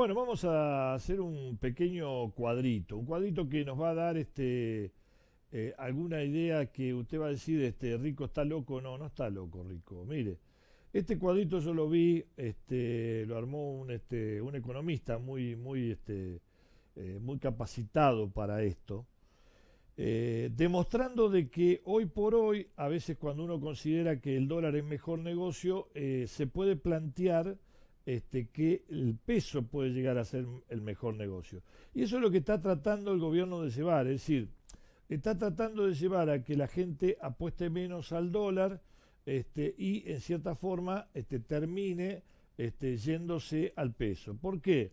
Bueno, vamos a hacer un pequeño cuadrito, un cuadrito que nos va a dar este eh, alguna idea que usted va a decir, este Rico está loco, no, no está loco Rico. Mire, este cuadrito yo lo vi, este, lo armó un, este, un economista muy, muy, este, eh, muy capacitado para esto, eh, demostrando de que hoy por hoy, a veces cuando uno considera que el dólar es mejor negocio, se puede plantear este, que el peso puede llegar a ser el mejor negocio. Y eso es lo que está tratando el gobierno de llevar, es decir, está tratando de llevar a que la gente apueste menos al dólar este, y en cierta forma este, termine este, yéndose al peso. ¿Por qué?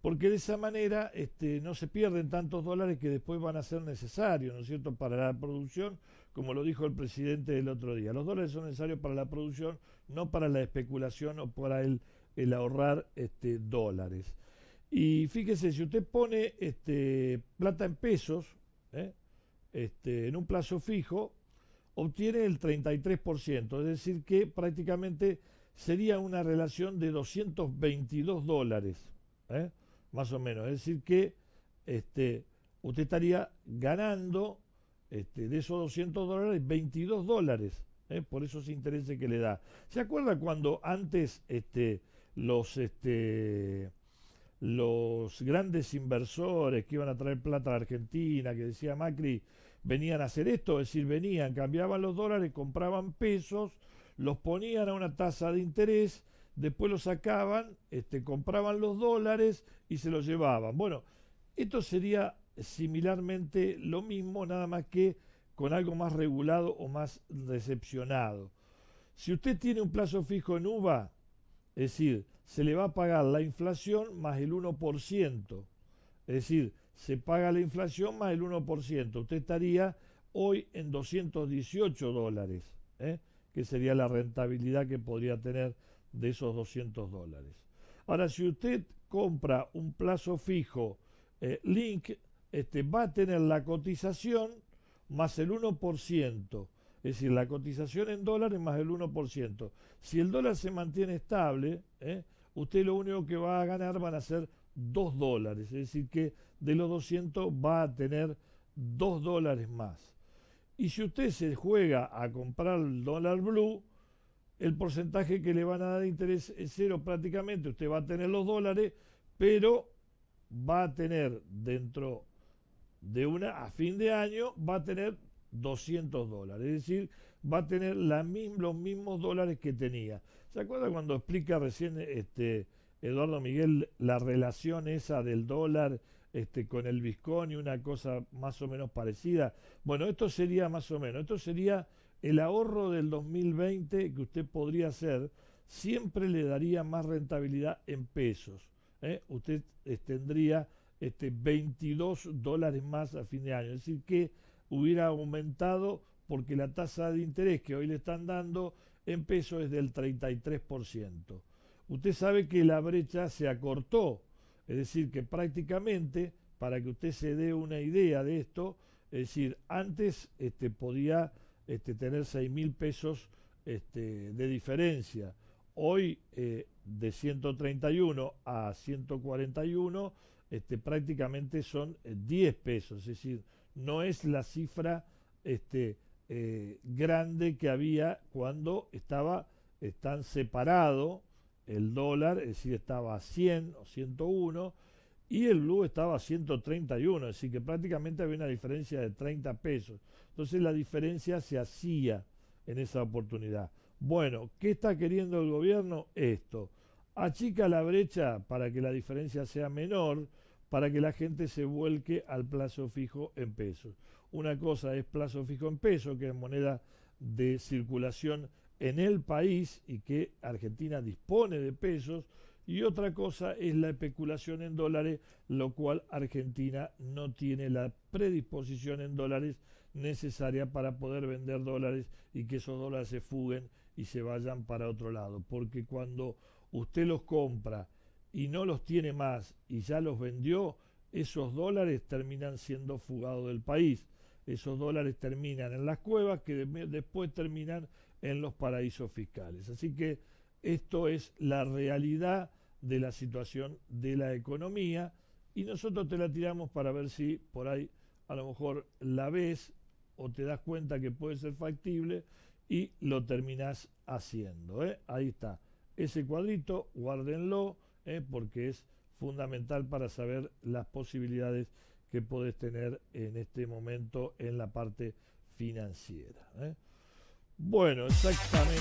Porque de esa manera este, no se pierden tantos dólares que después van a ser necesarios, ¿no es cierto?, para la producción, como lo dijo el presidente el otro día. Los dólares son necesarios para la producción, no para la especulación o para el el ahorrar este, dólares. Y fíjese, si usted pone este, plata en pesos, ¿eh? este, en un plazo fijo, obtiene el 33%, es decir que prácticamente sería una relación de 222 dólares, ¿eh? más o menos. Es decir que este, usted estaría ganando este, de esos 200 dólares 22 dólares, ¿eh? por esos intereses que le da. ¿Se acuerda cuando antes este, los, este, los grandes inversores que iban a traer plata a Argentina, que decía Macri, venían a hacer esto, es decir, venían, cambiaban los dólares, compraban pesos, los ponían a una tasa de interés, después los sacaban, este, compraban los dólares y se los llevaban. Bueno, esto sería similarmente lo mismo, nada más que con algo más regulado o más recepcionado. Si usted tiene un plazo fijo en UVA, es decir, se le va a pagar la inflación más el 1%. Es decir, se paga la inflación más el 1%. Usted estaría hoy en 218 dólares, ¿eh? que sería la rentabilidad que podría tener de esos 200 dólares. Ahora, si usted compra un plazo fijo eh, Link, este, va a tener la cotización más el 1% es decir, la cotización en dólares más el 1%. Si el dólar se mantiene estable, ¿eh? usted lo único que va a ganar van a ser 2 dólares, es decir, que de los 200 va a tener 2 dólares más. Y si usted se juega a comprar el dólar blue, el porcentaje que le van a dar de interés es cero prácticamente, usted va a tener los dólares, pero va a tener dentro de una, a fin de año, va a tener 200 dólares. Es decir, va a tener los mismos dólares que tenía. ¿Se acuerda cuando explica recién este, Eduardo Miguel la relación esa del dólar este, con el Bitcoin y una cosa más o menos parecida? Bueno, esto sería más o menos, esto sería el ahorro del 2020 que usted podría hacer, siempre le daría más rentabilidad en pesos. ¿eh? Usted eh, tendría este, 22 dólares más a fin de año. Es decir, que hubiera aumentado porque la tasa de interés que hoy le están dando en pesos es del 33%. Usted sabe que la brecha se acortó, es decir, que prácticamente, para que usted se dé una idea de esto, es decir, antes este, podía este, tener 6 mil pesos este, de diferencia. Hoy eh, de 131 a 141 este, prácticamente son 10 eh, pesos, es decir, no es la cifra este, eh, grande que había cuando estaba tan separado el dólar, es decir, estaba a 100 o 101 y el blue estaba a 131, es decir, que prácticamente había una diferencia de 30 pesos. Entonces la diferencia se hacía en esa oportunidad. Bueno, ¿qué está queriendo el gobierno? Esto. Achica la brecha para que la diferencia sea menor para que la gente se vuelque al plazo fijo en pesos. Una cosa es plazo fijo en pesos, que es moneda de circulación en el país y que Argentina dispone de pesos, y otra cosa es la especulación en dólares, lo cual Argentina no tiene la predisposición en dólares necesaria para poder vender dólares y que esos dólares se fuguen y se vayan para otro lado. Porque cuando usted los compra y no los tiene más y ya los vendió, esos dólares terminan siendo fugados del país. Esos dólares terminan en las cuevas que después terminan en los paraísos fiscales. Así que esto es la realidad de la situación de la economía y nosotros te la tiramos para ver si por ahí a lo mejor la ves o te das cuenta que puede ser factible y lo terminás haciendo. ¿eh? Ahí está. Ese cuadrito, guárdenlo ¿eh? porque es fundamental para saber las posibilidades que podés tener en este momento en la parte financiera. ¿eh? Bueno, exactamente.